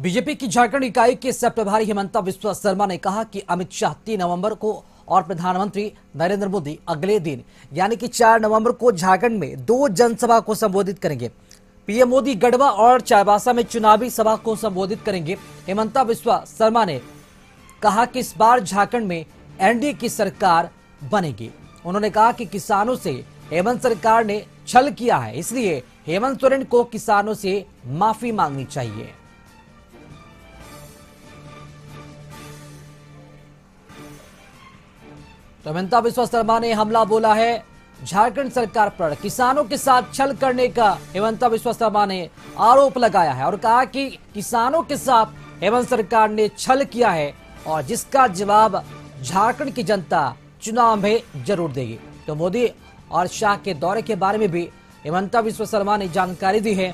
BJP की झारखंड इकाई के सह प्रभारी हेमंता विश्व शर्मा ने कहा कि अमित शाह तीन नवंबर को और प्रधानमंत्री नरेंद्र मोदी अगले दिन यानी कि चार नवंबर को झारखंड में दो जनसभा को संबोधित करेंगे पीएम मोदी गढ़वा और चायबासा में चुनावी सभा को संबोधित करेंगे हेमंता विश्व शर्मा ने कहा कि इस बार झारखंड में एनडीए की सरकार बनेगी उन्होंने कहा कि किसानों से हेमंत सरकार ने छल किया है इसलिए हेमंत सोरेन को किसानों से माफी मांगनी चाहिए रमनता तो विश्व शर्मा ने हमला बोला है झारखंड सरकार पर किसानों के साथ छल करने का हेमंता विश्व शर्मा ने आरोप लगाया है और कहा कि किसानों के साथ हेमंत सरकार ने छल किया है और जिसका जवाब झारखंड की जनता चुनाव में जरूर देगी तो मोदी और शाह के दौरे के बारे में भी हेमंता विश्व शर्मा ने जानकारी दी है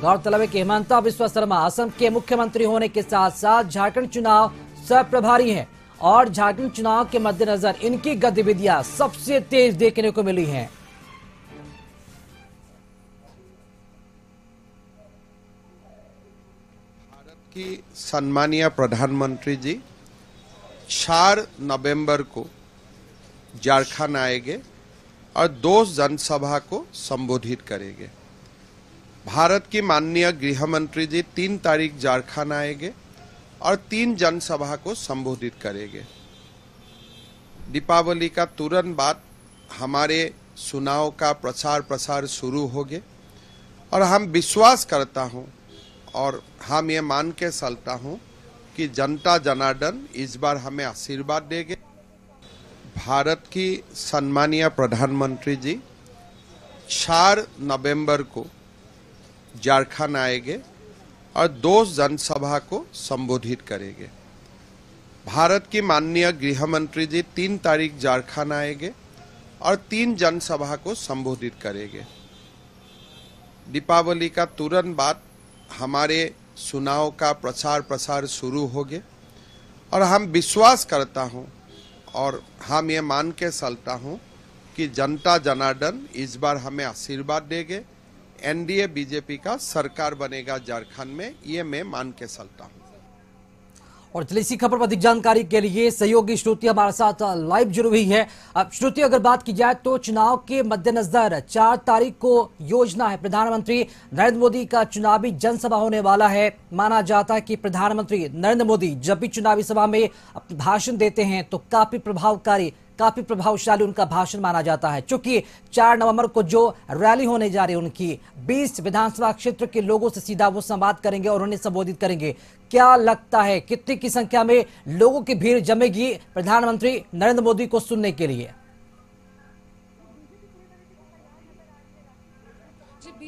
गौरतलब है कि हेमंता विश्व शर्मा असम के मुख्यमंत्री होने के साथ साथ झारखंड चुनाव सह प्रभारी है और झारखंड चुनाव के मद्देनजर इनकी गतिविधियां सबसे तेज देखने को मिली हैं। भारत की सम्मानीय प्रधानमंत्री जी चार नवंबर को झारखंड आएंगे और दो जनसभा को संबोधित करेंगे भारत की माननीय गृह मंत्री जी तीन तारीख झारखंड आएंगे और तीन जनसभा को संबोधित करेंगे दीपावली का तुरंत बाद हमारे चुनाव का प्रचार प्रसार शुरू हो गए और हम विश्वास करता हूँ और हम ये मान के चलता हूँ कि जनता जनार्दन इस बार हमें आशीर्वाद देंगे भारत की सम्मानीय प्रधानमंत्री जी चार नवंबर को झारखंड आएंगे और दो जनसभा को संबोधित करेंगे भारत की माननीय गृह मंत्री जी तीन तारीख झारखंड आएंगे और तीन जनसभा को संबोधित करेंगे दीपावली का तुरंत बाद हमारे चुनाव का प्रचार प्रसार शुरू हो गए और हम विश्वास करता हूँ और हम ये मान के चलता हूँ कि जनता जनार्दन इस बार हमें आशीर्वाद देंगे एनडीए बीजेपी का सरकार बनेगा झारखंड में ये मैं मान के चलता हूँ और चलिए इसी खबर पर अधिक जानकारी के लिए सहयोगी श्रुति हमारे साथ लाइव जुड़ी हुई है अब श्रुति अगर बात की जाए तो चुनाव के मद्देनजर चार तारीख को योजना है प्रधानमंत्री नरेंद्र मोदी का चुनावी जनसभा होने वाला है माना जाता है कि प्रधानमंत्री नरेंद्र मोदी जब भी चुनावी सभा में भाषण देते हैं तो काफी प्रभावकारी काफी प्रभावशाली उनका भाषण माना जाता है चूंकि 4 नवंबर को जो रैली होने जा रही है उनकी 20 विधानसभा क्षेत्र के लोगों से सीधा वो संवाद करेंगे और उन्हें संबोधित करेंगे क्या लगता है कितनी की संख्या में लोगों की भीड़ जमेगी प्रधानमंत्री नरेंद्र मोदी को सुनने के लिए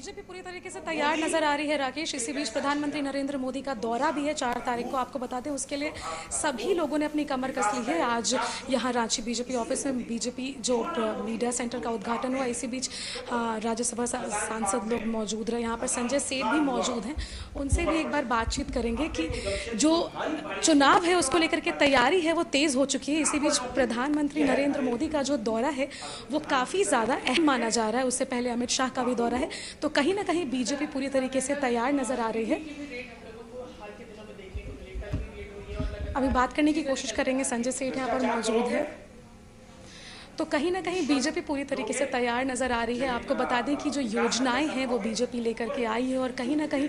बीजेपी पूरी तरीके से तैयार नजर आ रही है राकेश इसी बीच प्रधानमंत्री नरेंद्र मोदी का दौरा भी है चार तारीख को आपको बता दें उसके लिए सभी लोगों ने अपनी कमर कस ली है आज यहाँ रांची बीजेपी ऑफिस में बीजेपी जो मीडिया सेंटर का उद्घाटन हुआ इसी बीच हाँ, राज्यसभा सांसद लोग मौजूद रहे यहाँ पर संजय सेठ भी मौजूद हैं उनसे भी एक बार बातचीत करेंगे कि जो चुनाव है उसको लेकर के तैयारी है वो तेज़ हो चुकी है इसी बीच प्रधानमंत्री नरेंद्र मोदी का जो दौरा है वो काफ़ी ज़्यादा अहम माना जा रहा है उससे पहले अमित शाह का भी दौरा है तो कहीं ना कहीं बीजेपी पूरी तरीके से तैयार नज़र आ रही है अभी बात करने की कोशिश करेंगे संजय सेठ यहाँ पर मौजूद है तो कहीं ना कहीं बीजेपी पूरी तरीके से तैयार नज़र आ रही है आपको बता दें कि जो योजनाएं हैं वो बीजेपी लेकर के आई है और कहीं ना कहीं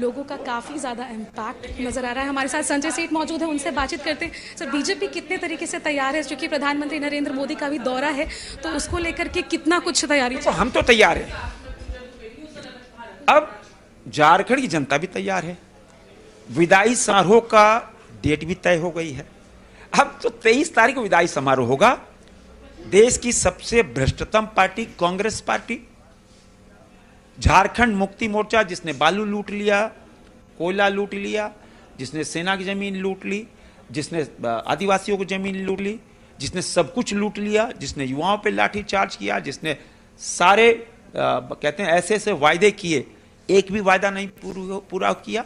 लोगों का काफ़ी ज़्यादा इम्पैक्ट नज़र आ रहा है हमारे साथ संजय सेठ मौजूद है उनसे बातचीत करते हैं सर बीजेपी कितने तरीके से तैयार है क्योंकि प्रधानमंत्री नरेंद्र मोदी का भी दौरा है तो उसको लेकर के कितना कुछ तैयारी तो हम तो तैयार है अब झारखंड की जनता भी तैयार है विदाई समारोह का डेट भी तय हो गई है अब तो 23 तारीख को विदाई समारोह होगा देश की सबसे भ्रष्टतम पार्टी कांग्रेस पार्टी झारखंड मुक्ति मोर्चा जिसने बालू लूट लिया कोयला लूट लिया जिसने सेना की जमीन लूट ली जिसने आदिवासियों की जमीन लूट ली जिसने सब कुछ लूट लिया जिसने युवाओं पर लाठीचार्ज किया जिसने सारे आ, कहते हैं ऐसे ऐसे वायदे किए एक भी वायदा नहीं पूरा किया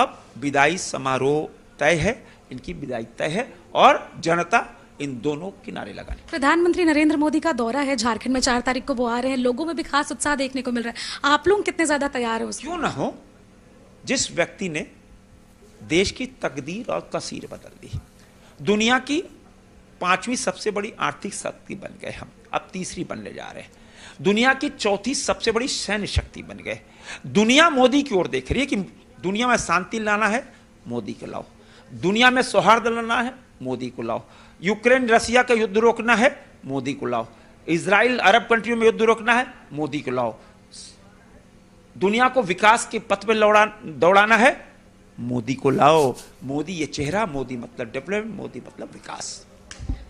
अब विदाई समारोह तय है इनकी विदाई तय है और जनता इन दोनों किनारे लगाने प्रधानमंत्री नरेंद्र मोदी का दौरा है झारखंड में चार तारीख को वो आ रहे हैं लोगों में भी खास उत्साह देखने को मिल रहा है आप लोग कितने ज्यादा तैयार हो क्यों ना हो जिस व्यक्ति ने देश की तकदीर और कसीर बदल दी दुनिया की पांचवी सबसे बड़ी आर्थिक शक्ति बन गए हम अब तीसरी बनने जा रहे हैं दुनिया की चौथी सबसे बड़ी सैन्य शक्ति बन गए दुनिया मोदी की ओर देख रही है कि दुनिया में शांति लाना है मोदी को लाओ दुनिया में सौहार्द लाना है मोदी को लाओ यूक्रेन रसिया का युद्ध रोकना है मोदी को लाओ इसराइल अरब कंट्रियों में युद्ध रोकना है मोदी को लाओ दुनिया को विकास के पथ पर दौड़ाना है मोदी को लाओ मोदी ये चेहरा मोदी मतलब डेवलपमेंट मोदी मतलब विकास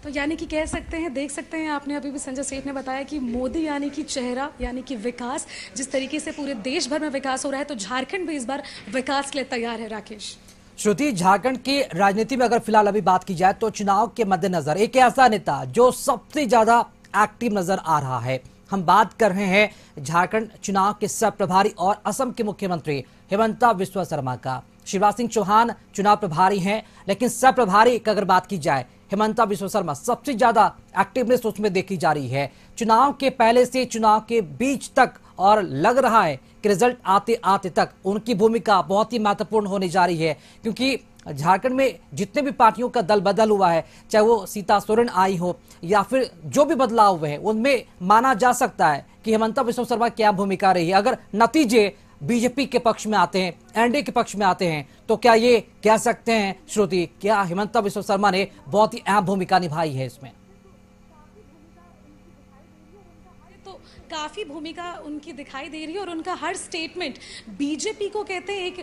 तो यानी कि कह सकते हैं देख सकते हैं आपने अभी भी संजय सेठ ने बताया कि मोदी यानी कि चेहरा यानी कि विकास जिस तरीके से पूरे देश भर में विकास हो रहा है तो झारखंड भी इस बार विकास के लिए तैयार है राकेश श्रुति झारखंड की राजनीति में अगर फिलहाल अभी बात की जाए तो चुनाव के मद्देनजर एक ऐसा नेता जो सबसे ज्यादा एक्टिव नजर आ रहा है हम बात कर रहे हैं झारखंड चुनाव के सह प्रभारी और असम के मुख्यमंत्री हेमंता विश्व शर्मा का शिवराज सिंह चौहान चुनाव प्रभारी हैं लेकिन सह प्रभारी की अगर बात की जाए हिमंता विश्व शर्मा सबसे ज्यादा एक्टिवनेस उसमें देखी जा रही है चुनाव के पहले से चुनाव के बीच तक और लग रहा है कि रिजल्ट आते आते तक उनकी भूमिका बहुत ही महत्वपूर्ण होने जा रही है क्योंकि झारखंड में जितने भी पार्टियों का दल बदल हुआ है चाहे वो सीता सोरेन आई हो या फिर जो भी बदलाव हुए हैं उनमें माना जा सकता है कि हेमंता विश्व शर्मा क्या भूमिका रही है अगर नतीजे बीजेपी के पक्ष में आते हैं एनडीए के पक्ष में आते हैं तो क्या ये कह सकते हैं श्रुति क्या हिमंता विश्व शर्मा ने बहुत ही अहम भूमिका निभाई है इसमें काफ़ी भूमिका उनकी दिखाई दे रही है और उनका हर स्टेटमेंट बीजेपी को कहते हैं एक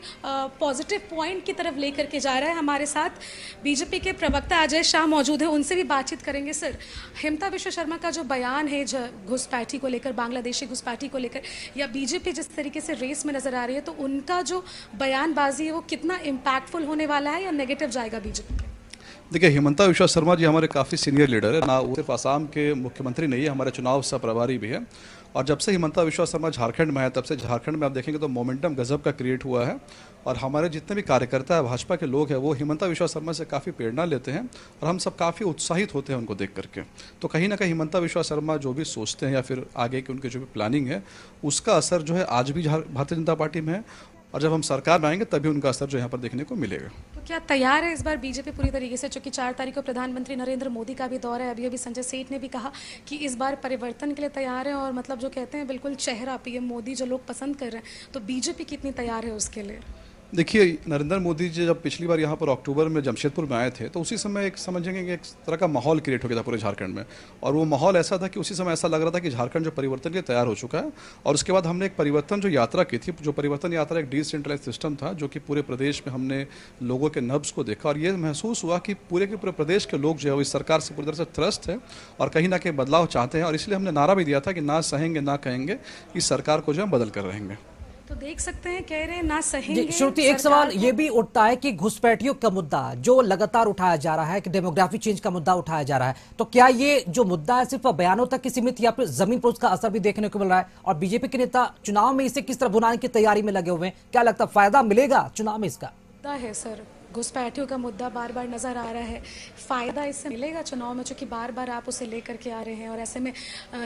पॉजिटिव पॉइंट की तरफ लेकर के जा रहा है हमारे साथ बीजेपी के प्रवक्ता अजय शाह मौजूद है उनसे भी बातचीत करेंगे सर हिमता विश्व शर्मा का जो बयान है घुसपैठी को लेकर बांग्लादेशी घुसपैठी को लेकर या बीजेपी जिस तरीके से रेस में नजर आ रही है तो उनका जो बयानबाजी है वो कितना इम्पैक्टफुल होने वाला है या नेगेटिव जाएगा बीजेपी देखिए हिमंता विश्वा शर्मा जी हमारे काफ़ी सीनियर लीडर है ना वो सिर्फ आसाम के मुख्यमंत्री नहीं है हमारे चुनाव सह प्रभारी भी हैं और जब से हिमंता विश्वा शर्मा झारखंड में है तब से झारखंड में आप देखेंगे तो मोमेंटम गजब का क्रिएट हुआ है और हमारे जितने भी कार्यकर्ता है भाजपा के लोग हैं वो हिमंता विश्वा शर्मा से काफ़ी प्रेरणा लेते हैं और हम सब काफ़ी उत्साहित होते हैं उनको देख करके तो कहीं ना कहीं हिमंता विश्वा शर्मा जो भी सोचते हैं या फिर आगे की उनकी जो भी प्लानिंग है उसका असर जो है आज भी भारतीय जनता पार्टी में है और जब हम सरकार बनाएंगे तभी उनका असर जो यहाँ पर देखने को मिलेगा तो क्या तैयार है इस बार बीजेपी पूरी तरीके से चूंकि चार तारीख को प्रधानमंत्री नरेंद्र मोदी का भी दौर है अभी अभी संजय सेठ ने भी कहा कि इस बार परिवर्तन के लिए तैयार है और मतलब जो कहते हैं बिल्कुल चेहरा पीएम मोदी जो लोग पसंद कर रहे हैं तो बीजेपी कितनी तैयार है उसके लिए देखिए नरेंद्र मोदी जी जब पिछली बार यहाँ पर अक्टूबर में जमशेदपुर में आए थे तो उसी समय एक समझेंगे कि एक तरह का माहौल क्रिएट हो गया था पूरे झारखंड में और वो माहौल ऐसा था कि उसी समय ऐसा लग रहा था कि झारखंड जो परिवर्तन के तैयार हो चुका है और उसके बाद हमने एक परिवर्तन जो यात्रा की थी जो परिवर्तन यात्रा एक डिसेंट्रलाइज सिस्टम था जो कि पूरे प्रदेश में हमने लोगों के नब्स को देखा और ये महसूस हुआ कि पूरे के पूरे प्रदेश के लोग जो है वो इस सरकार से पूरी तरह से त्रस्त है और कहीं ना कहीं बदलाव चाहते हैं और इसलिए हमने नारा भी दिया था कि ना सहेंगे ना कहेंगे इस सरकार को जो है बदल कर रहेंगे तो देख सकते हैं कह रहे हैं ना सही श्रुति एक सवाल ये भी उठता है कि घुसपैठियों का मुद्दा जो लगातार उठाया जा रहा है कि डेमोग्राफी चेंज का मुद्दा उठाया जा रहा है तो क्या ये जो मुद्दा है सिर्फ बयानों तक की सीमित या फिर जमीन पर उसका असर भी देखने को मिल रहा है और बीजेपी के नेता चुनाव में इसे किस तरह बुनाने की तैयारी में लगे हुए हैं क्या लगता है फायदा मिलेगा चुनाव में इसका है सर घुसपैठियों का मुद्दा बार बार नज़र आ रहा है फ़ायदा इससे मिलेगा चुनाव में चूंकि बार बार आप उसे लेकर के आ रहे हैं और ऐसे में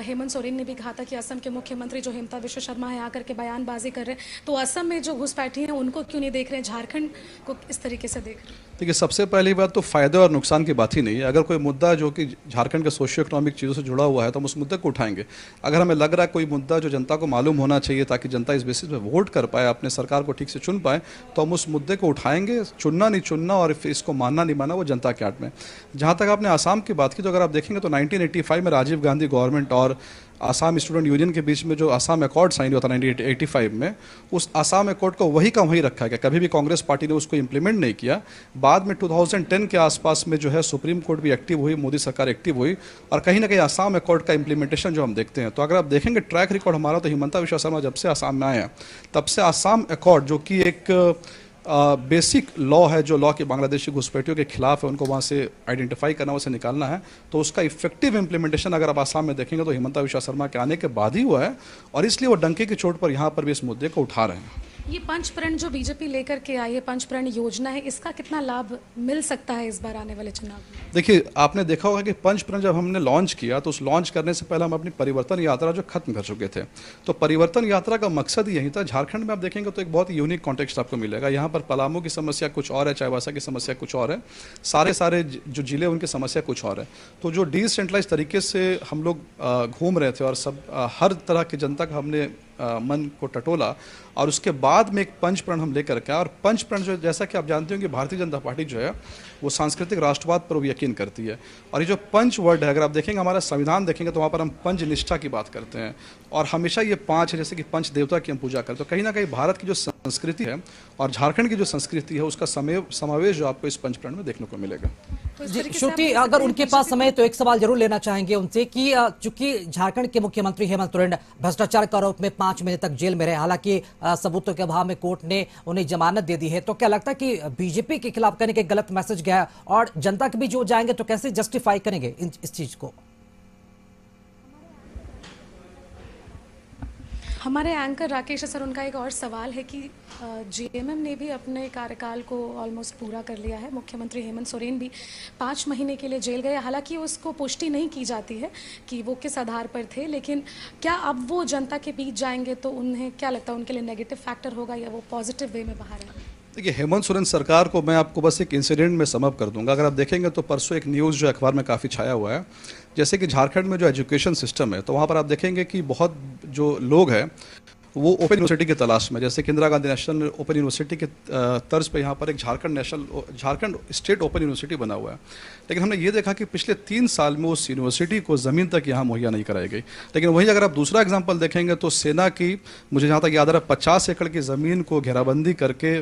हेमंत सोरेन ने भी कहा था कि असम के मुख्यमंत्री जो हेमता विश्व शर्मा है आकर के बयानबाजी कर रहे हैं तो असम में जो घुसपैठी हैं उनको क्यों नहीं देख रहे हैं झारखंड को इस तरीके से देख रहे हैं देखिए सबसे पहली बात तो फ़ायदे और नुकसान की बात ही नहीं है अगर कोई मुद्दा जो कि झारखंड के सोशियो इकोनॉमिक चीज़ों से जुड़ा हुआ है तो हम उस मुद्दे को उठाएंगे अगर हमें लग रहा है कोई मुद्दा जो जनता को मालूम होना चाहिए ताकि जनता इस बेसिस पर वोट कर पाए अपने सरकार को ठीक से चुन पाए तो हम उस मुद्दे को उठाएंगे चुनना नहीं चुनना और फिर इसको मानना नहीं माना वो जनता के हाथ में जहाँ तक आपने आसाम की बात की तो अगर आप देखेंगे तो नाइनटीन में राजीव गांधी गवर्नमेंट और आसाम स्टूडेंट यूनियन के बीच में जो आसाम अकॉर्ड साइन हुआ था नाइनटीन में उस आसाम अकॉर्ड को वही का वही रखा गया कभी भी कांग्रेस पार्टी ने उसको इम्प्लीमेंट नहीं किया बाद में 2010 के आसपास में जो है सुप्रीम कोर्ट भी एक्टिव हुई मोदी सरकार एक्टिव हुई और कहीं ना कहीं आसाम अकॉर्ड का इम्प्लीमेंटेशन जो हम देखते हैं तो अगर आप देखेंगे ट्रैक रिकॉर्ड हमारा तो हिमंता विश्वा शर्मा जब से आसाम में आए हैं तब से आसाम अकॉर्ड जो कि एक बेसिक लॉ है जो लॉ के बांग्लादेशी घुसपैठियों के खिलाफ है उनको वहाँ से आइडेंटिफाई करना वहाँ से निकालना है तो उसका इफेक्टिव इम्प्लीमेंटेशन अगर आप आसाम में देखेंगे तो हिमंता विश्वा शर्मा के आने के बाद ही हुआ है और इसलिए वो डंके की चोट पर यहाँ पर भी इस मुद्दे को उठा रहे हैं ये पंच प्रण जो बीजेपी लेकर के आई है पंच प्रण योजना है इसका कितना लाभ मिल सकता है इस बार आने वाले चुनाव में देखिए आपने देखा होगा कि पंच प्रण जब हमने लॉन्च किया तो उस लॉन्च करने से पहले हम अपनी परिवर्तन यात्रा जो खत्म कर चुके थे तो परिवर्तन यात्रा का मकसद यही था झारखंड में आप देखेंगे तो एक बहुत ही यूनिक कॉन्टेक्स्ट आपको मिलेगा यहाँ पर पलामू की समस्या कुछ और है चाईवासा की समस्या कुछ और है सारे सारे जो जिले उनकी समस्या कुछ और है तो जो डिसेंट्रलाइज तरीके से हम लोग घूम रहे थे और सब हर तरह की जनता का हमने मन को टटोला और उसके बाद में एक पंच प्रण हम लेकर के और पंच प्रण जो जैसा कि आप जानते होंगे भारतीय जनता पार्टी जो है वो सांस्कृतिक राष्ट्रवाद पर वो यकीन करती है और ये जो पंच वर्ड है अगर आप देखेंगे हमारा संविधान देखेंगे तो वहाँ पर हम पंच निष्ठा की बात करते हैं और हमेशा ये पाँच है जैसे कि पंच देवता की हम पूजा करते हैं तो कहीं ना कहीं भारत की जो संस्कृति है और झारखंड की जो संस्कृति है उसका समावेश जो आपको इस पंच प्रण में देखने को मिलेगा तो श्रुति अगर उनके पास समय तो एक सवाल जरूर लेना चाहेंगे उनसे कि चूंकि झारखंड के मुख्यमंत्री हेमंत सोरेन भ्रष्टाचार के आरोप में पांच महीने तक जेल में रहे हालांकि सबूतों के अभाव में कोर्ट ने उन्हें जमानत दे दी है तो क्या लगता है कि बीजेपी के खिलाफ कहने के गलत मैसेज गया गया है और जनता के बीच वो जाएंगे तो कैसे जस्टिफाई करेंगे इस चीज़ को हमारे एंकर राकेश सर उनका एक और सवाल है कि जीएमएम ने भी अपने कार्यकाल को ऑलमोस्ट पूरा कर लिया है मुख्यमंत्री हेमंत सोरेन भी पाँच महीने के लिए जेल गए हालांकि उसको पुष्टि नहीं की जाती है कि वो किस आधार पर थे लेकिन क्या अब वो जनता के बीच जाएंगे तो उन्हें क्या लगता है उनके लिए नेगेटिव फैक्टर होगा या वो पॉजिटिव वे में बाहर आएंगे देखिए हेमंत सोरेन सरकार को मैं आपको बस एक इंसिडेंट में समअप कर दूंगा अगर आप देखेंगे तो परसों एक न्यूज़ जो अखबार में काफ़ी छाया हुआ है जैसे कि झारखंड में जो एजुकेशन सिस्टम है तो वहाँ पर आप देखेंगे कि बहुत जो लोग हैं वो ओपन यूनिवर्सिटी की तलाश में जैसे Indira Gandhi national open university के तर्ज पर यहाँ पर एक Jharkhand national Jharkhand state open university बना हुआ है लेकिन हमने ये देखा कि पिछले तीन साल में उस यूनिवर्सिटी को ज़मीन तक यहाँ मुहैया नहीं कराई गई लेकिन वही अगर आप दूसरा एग्जाम्पल देखेंगे तो सेना की मुझे जहाँ तक याद आ रहा है पचास एकड़ की ज़मीन को घेराबंदी करके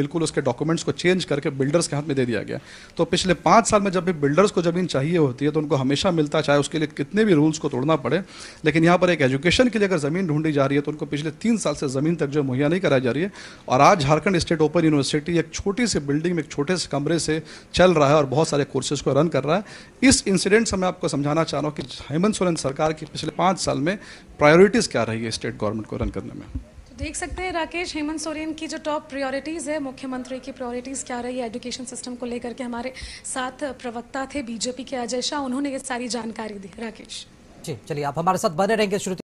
बिल्कुल उसके डॉक्यूमेंट्स को चेंज करके बिल्डर्स के हाथ में दे दिया गया तो पिछले पाँच साल में जब भी बिल्डर्स को ज़मीन चाहिए होती है तो उनको हमेशा मिलता चाहे उसके लिए कितने भी रूल्स को तोड़ना पड़े लेकिन यहाँ पर एक एजुकेशन के लिए अगर ज़मीन ढूंढी जा रही है तो उनको पिछले पिछले तीन साल से ज़मीन तक जो मुहैया नहीं कराई जा रही है और आज झारखंड स्टेट ओपन यूनिवर्सिटी एक छोटी सी बिल्डिंग में एक छोटे से कमरे से चल रहा है और बहुत सारे कोर्सेज को रन कर रहा है इस इंसिडेंट से मैं आपको समझाना चाह रहा हूँ कि हेमंत सोरेन सरकार की पिछले पाँच साल में प्रायोरिटीज़ क्या रही है स्टेट गवर्नमेंट को रन करने में तो देख सकते हैं राकेश हेमंत सोरेन की जो टॉप प्रायोरिटीज़ है मुख्यमंत्री की प्रायोरिटीज़ क्या रही है एजुकेशन सिस्टम को लेकर के हमारे साथ प्रवक्ता थे बीजेपी के अजय शाह उन्होंने ये सारी जानकारी दी राकेश जी चलिए आप हमारे साथ बने रहेंगे श्रुति